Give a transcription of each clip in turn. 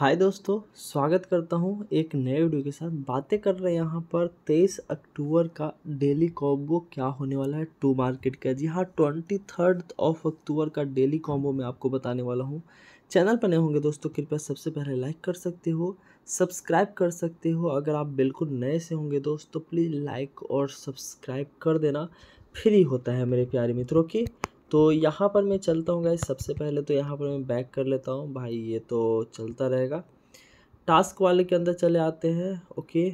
हाय दोस्तों स्वागत करता हूँ एक नए वीडियो के साथ बातें कर रहे हैं यहाँ पर 23 अक्टूबर का डेली कॉम्बो क्या होने वाला है टू मार्केट का जी हाँ ट्वेंटी थर्ड ऑफ अक्टूबर का डेली कॉम्बो मैं आपको बताने वाला हूँ चैनल पर नए होंगे दोस्तों कृपया सबसे पहले लाइक कर सकते हो सब्सक्राइब कर सकते हो अगर आप बिल्कुल नए से होंगे दोस्तों प्लीज़ लाइक और सब्सक्राइब कर देना फ्री होता है मेरे प्यारे मित्रों की तो यहाँ पर मैं चलता हूँ गाइज सबसे पहले तो यहाँ पर मैं बैक कर लेता हूँ भाई ये तो चलता रहेगा टास्क वाले के अंदर चले आते हैं ओके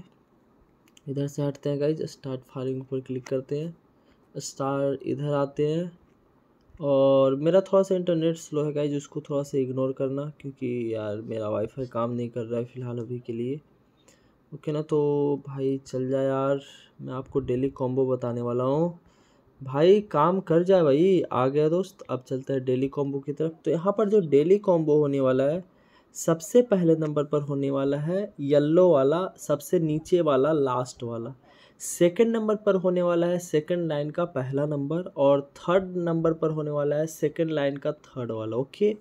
इधर से हटते हैं गाइज स्टार्ट फायरिंग पर क्लिक करते हैं स्टार इधर आते हैं और मेरा थोड़ा सा इंटरनेट स्लो है गाइज उसको थोड़ा सा इग्नोर करना क्योंकि यार मेरा वाईफाई काम नहीं कर रहा है फ़िलहाल अभी के लिए ओके ना तो भाई चल जाए यार मैं आपको डेली कॉम्बो बताने वाला हूँ भाई काम कर जाए भाई आ गया दोस्त अब चलते हैं डेली कॉम्बो की तरफ तो यहाँ पर जो डेली कॉम्बो होने वाला है सबसे पहले नंबर पर होने वाला है येल्लो वाला सबसे नीचे वाला लास्ट वाला सेकंड नंबर पर होने वाला है सेकंड लाइन का पहला नंबर और थर्ड नंबर पर होने वाला है सेकंड लाइन का थर्ड वाला ओके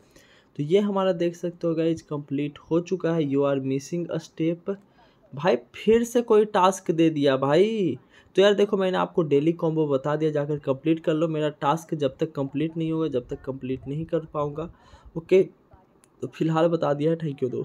तो ये हमारा देख सकते हो गाइज कंप्लीट हो चुका है you are missing a step भाई फिर से कोई टास्क दे दिया भाई तो यार देखो मैंने आपको डेली कॉम्बो बता दिया जाकर कंप्लीट कर लो मेरा टास्क जब तक कंप्लीट नहीं होगा जब तक कंप्लीट नहीं कर पाऊँगा ओके तो फिलहाल बता दिया है थैंक यू दोस्त